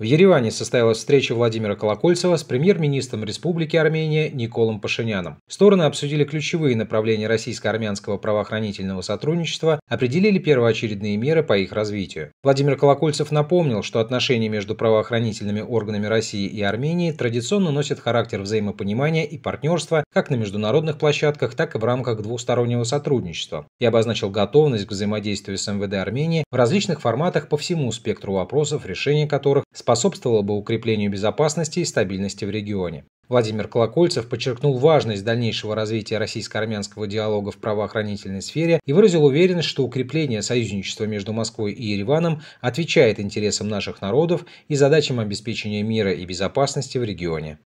В Ереване состоялась встреча Владимира Колокольцева с премьер-министром Республики Армения Николом Пашиняном. Стороны обсудили ключевые направления российско-армянского правоохранительного сотрудничества, определили первоочередные меры по их развитию. Владимир Колокольцев напомнил, что отношения между правоохранительными органами России и Армении традиционно носят характер взаимопонимания и партнерства как на международных площадках, так и в рамках двустороннего сотрудничества и обозначил готовность к взаимодействию с МВД Армении в различных форматах по всему спектру вопросов, решения которых с способствовало бы укреплению безопасности и стабильности в регионе. Владимир Колокольцев подчеркнул важность дальнейшего развития российско-армянского диалога в правоохранительной сфере и выразил уверенность, что укрепление союзничества между Москвой и Ереваном отвечает интересам наших народов и задачам обеспечения мира и безопасности в регионе.